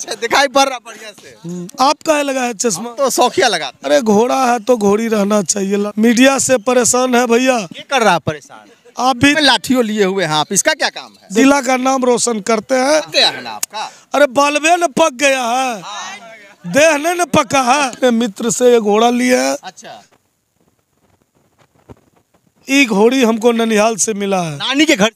अच्छा, दिखाई पड़ रहा बढ़िया से हम्म, आपका है लगा है चश्मा तो शौकिया लगा अरे घोड़ा है तो घोड़ी रहना चाहिए मीडिया से परेशान है भैया कर रहा परेशान आप भी लाठियों लिए हुए हैं आप इसका क्या काम है जिला का नाम रोशन करते हैं क्या है ना आपका अरे बालवे न पक गया है हाँ। देह ने न पका है अपने मित्र से ये घोड़ा लिया है अच्छा ये घोड़ी हमको ननिहाल से मिला है नानी के घर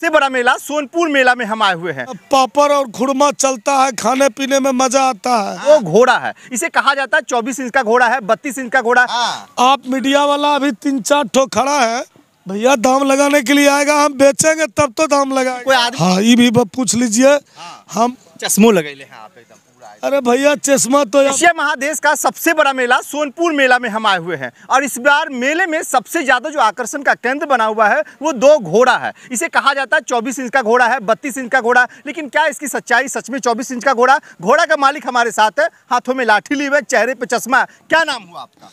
सबसे बड़ा मेला सोनपुर मेला में हम आए हुए हैं पापड़ और घुड़मा चलता है खाने पीने में मजा आता है वो घोड़ा है इसे कहा जाता है चौबीस इंच का घोड़ा है बत्तीस इंच का घोड़ा हाँ। आप मीडिया वाला अभी तीन चार ठो खड़ा है भैया दाम लगाने के लिए आएगा हम बेचेंगे तब तो दाम लगाएंगे हाँ ये भी पूछ लीजिए हाँ। हम चश्मो लगे ले आप एकदम अरे भैया चश्मा तो एशिया महादेश का सबसे बड़ा मेला सोनपुर मेला में हम आए हुए हैं और इस बार मेले में सबसे ज़्यादा जो आकर्षण का केंद्र बना हुआ है वो दो घोड़ा है इसे कहा जाता है चौबीस इंच का घोड़ा है बत्तीस इंच का घोड़ा लेकिन क्या इसकी सच्चाई सच में चौबीस इंच का घोड़ा घोड़ा का मालिक हमारे साथ है हाथों में लाठी ली हुए चेहरे पे चश्मा क्या नाम हुआ आपका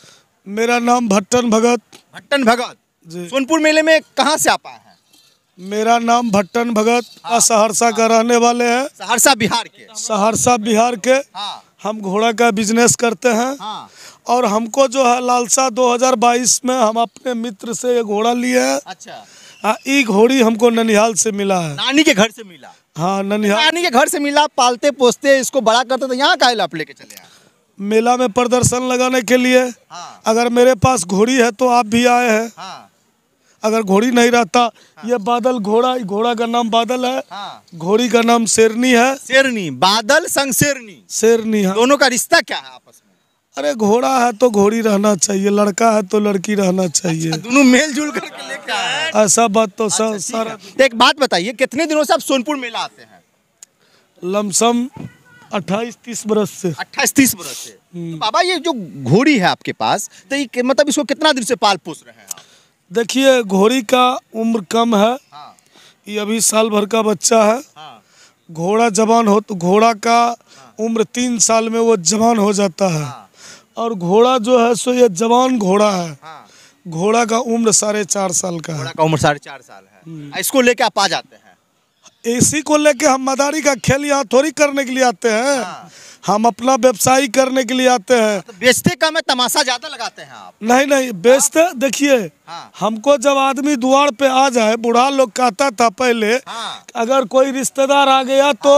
मेरा नाम भट्टन भगत भट्टन भगत सोनपुर मेले में कहाँ से आ पाए मेरा नाम भट्टन भगत हाँ, सहरसा हाँ, का रहने वाले हैं सहरसा बिहार के सहरसा बिहार के हाँ, हम घोड़ा का बिजनेस करते हैं हाँ, और हमको जो है लालसा 2022 में हम अपने मित्र से ये घोड़ा लिए हैं अच्छा ये हाँ, घोड़ी हमको ननिहाल से मिला है नानी के घर से मिला हाँ ननिहाल नानी के घर से मिला पालते पोसते इसको बड़ा करते तो यहाँ का आप लेके चले मेला में प्रदर्शन लगाने के लिए हाँ। अगर मेरे पास घोड़ी है तो आप भी आए हैं हाँ। अगर घोड़ी नहीं रहता हाँ। ये बादल घोड़ा घोड़ा का नाम बादल है हाँ। घोड़ी का नाम शेरनी है शेरनी बादल संग शेरनी शेरनी है दोनों का रिश्ता क्या है आपस में अरे घोड़ा है तो घोड़ी रहना चाहिए लड़का है तो लड़की रहना चाहिए अच्छा, दोनों मेल जुल कर ऐसा बात तो सर अच्छा, सर तो एक बात बताइए कितने दिनों से आप सोनपुर मेला आते हैं लमसम अट्ठाईस तीस बरस से अट्ठाईस तीस बरस से तो हम्म। बाबा ये जो घोड़ी है आपके पास तो ये मतलब इसको कितना दिन से पाल पोस रहे हैं देखिए घोड़ी का उम्र कम है हाँ। ये अभी साल भर का बच्चा है हाँ। घोड़ा जवान हो तो घोड़ा का हाँ। उम्र तीन साल में वो जवान हो जाता है और घोड़ा जो है सो ये जवान घोड़ा है घोड़ा का उम्र साढ़े चार साल का है उम्र साढ़े चार साल है हम्म। इसको लेके आप आ जाते हैं इसी को लेके हम मदारी का खेल यहाँ थोड़ी करने के लिए आते हैं हम अपना व्यवसाय करने के लिए आते हैं तो बेचते कम है तमाशा ज्यादा लगाते हैं आप नहीं नहीं बेचते देखिए हाँ। हमको जब आदमी द्वार पे आ जाए बूढ़ा लोग कहता था पहले हाँ। अगर कोई रिश्तेदार आ गया तो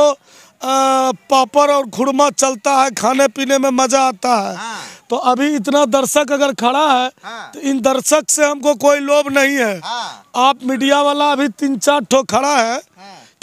आ, पापड़ और खुरमा चलता है खाने पीने में मजा आता है हाँ। तो अभी इतना दर्शक अगर खड़ा है हाँ। तो इन दर्शक से हमको कोई लोभ नहीं है हाँ। आप मीडिया वाला अभी तीन चार ठो खड़ा है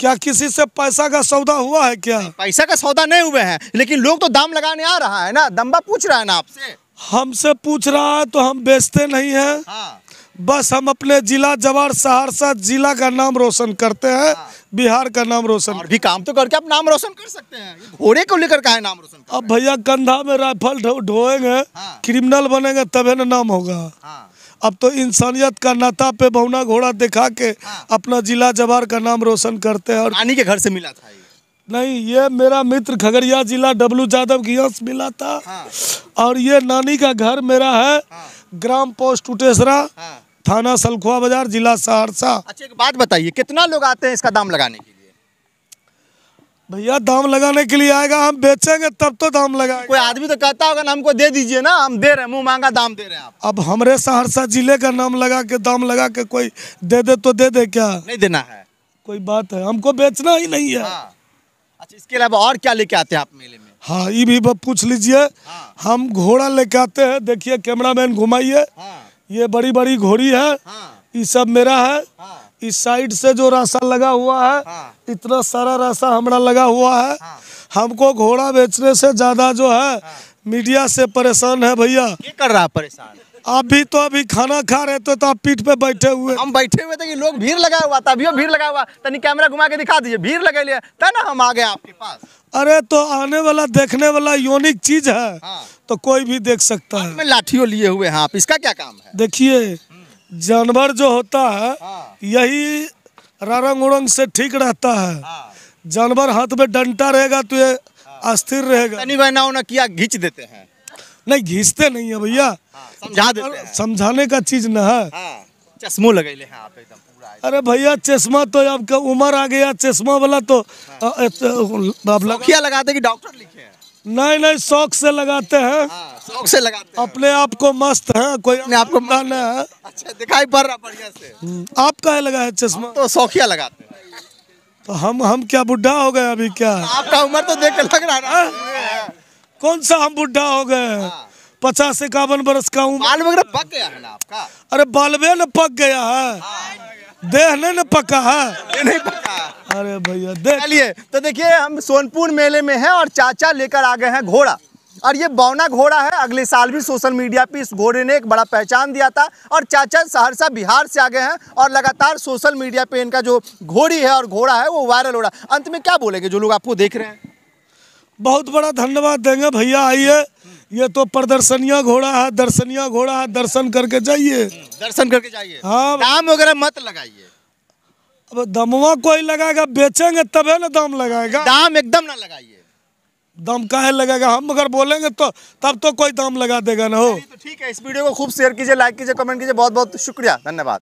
क्या किसी से पैसा का सौदा हुआ है क्या पैसा का सौदा नहीं हुए हैं लेकिन लोग तो दाम लगाने आ रहा है ना दम्बा पूछ रहा है ना आपसे हमसे पूछ रहा है तो हम बेचते नहीं है हाँ। बस हम अपने जिला जवार सहरसा जिला का नाम रोशन करते हैं हाँ। बिहार का नाम रोशन भी काम तो करके आप नाम रोशन कर सकते हैं घोड़े को लेकर का है नाम रोशन अब भैया कंधा में राइफल ढोएंगे हाँ। क्रिमिनल बनेंगे तबे ना नाम होगा हाँ। अब तो इंसानियत का नाता पे बहुना घोड़ा दिखा के हाँ। अपना जिला जवार का नाम रोशन करते हैं और नानी के घर से मिला था नहीं ये मेरा मित्र खगड़िया जिला डब्लू यादव के यहाँ मिला था हाँ। और ये नानी का घर मेरा है हाँ। ग्राम पोस्ट टूटेसरा हाँ। थाना सलखुआ बाजार जिला सहरसा अच्छा एक बात बताइए कितना लोग आते हैं इसका दाम लगाने के लिए भैया दाम लगाने के लिए आएगा हम बेचेंगे तब तो दाम लगा कोई आदमी तो कहता होगा ना हमको दे दीजिए ना हम दे रहे हैं मुँह मांगा दाम दे रहे हैं आप अब हमारे सहरसा जिले का नाम लगा के दाम लगा के कोई दे दे तो दे दे क्या नहीं देना है कोई बात है हमको बेचना ही नहीं है हाँ। अच्छा इसके अलावा और क्या लेके आते हैं आप मेले में हाँ ये भी पूछ लीजिए हाँ। हम घोड़ा लेके आते हैं देखिए कैमरा मैन घुमाइए हाँ। ये बड़ी बड़ी घोड़ी है हाँ। ये सब मेरा है हाँ। इस साइड से जो राशा लगा हुआ है हाँ। इतना सारा राशा हमारा लगा हुआ है हाँ। हमको घोड़ा बेचने से ज्यादा जो है हाँ। मीडिया से परेशान है भैया कर रहा परेशान आप भी तो अभी खाना खा रहे थे तो आप पीठ पे बैठे हुए हम बैठे हुए थे लोग भीड़ लगा हुआ था अभी भीड़ लगा हुआ तनी कैमरा घुमा के दिखा दीजिए भीड़ लगे लिया तब ना हम आ गए आपके पास अरे तो आने वाला देखने वाला यूनिक चीज है हाँ। तो कोई भी देख सकता है लाठियों लिए हुए हैं आप इसका क्या काम है देखिए जानवर जो होता है हाँ। यही रंग उड़ंग से ठीक रहता है हाँ। जानवर हाथ में डंटा रहेगा तो ये हाँ। अस्थिर रहेगा बहना उन्हें किया घींच देते हैं नहीं घींचते नहीं है भैया हाँ, समझा देते समझाने का चीज ना है चश्मो लगे हैं आप एकदम अरे भैया चश्मा तो आपका उम्र आ गया चश्मा वाला तो अब लगा लगा दे कि डॉक्टर लिखे हैं नहीं नहीं शौक से लगाते हैं हाँ, शौक से लगाते हैं अपने आप को मस्त है कोई अपने आपको मस्त है अच्छा दिखाई पड़ रहा बढ़िया से हम्म, आप है लगा है चश्मा तो शौकिया लगाते हैं तो हम हम क्या बुढ़ा हो गए अभी क्या आपका उम्र तो देख कर लग रहा है हाँ। कौन सा हम बुढ़ा हो गए हाँ। पचास इक्यावन बरस का उम्र बाल वगैरह पक गया है ना आपका अरे बालवे न पक गया है देह नहीं न पका है नहीं पका अरे भैया देख लिए तो देखिए हम सोनपुर मेले में हैं और चाचा लेकर आ गए हैं घोड़ा और ये बौना घोड़ा है अगले साल भी सोशल मीडिया पे इस घोड़े ने एक बड़ा पहचान दिया था और चाचा सहरसा बिहार से आ गए हैं और लगातार सोशल मीडिया पे इनका जो घोड़ी है और घोड़ा है वो वायरल हो रहा है अंत में क्या बोलेंगे जो लोग आपको देख रहे हैं बहुत बड़ा धन्यवाद देंगे भैया आइए ये तो प्रदर्शनिया घोड़ा है दर्शनिया घोड़ा है दर्शन करके जाइए हम्म, दर्शन करके जाइए हाँ दाम वगैरह मत लगाइए अब दमवा कोई लगाएगा बेचेंगे तबे ना दम लगाएगा दाम एकदम ना लगाइए दम काहे लगेगा हम अगर बोलेंगे तो तब तो कोई दाम लगा देगा ना हो तो ठीक है इस वीडियो को खूब शेयर कीजिए लाइक कीजिए कमेंट कीजिए बहुत बहुत शुक्रिया धन्यवाद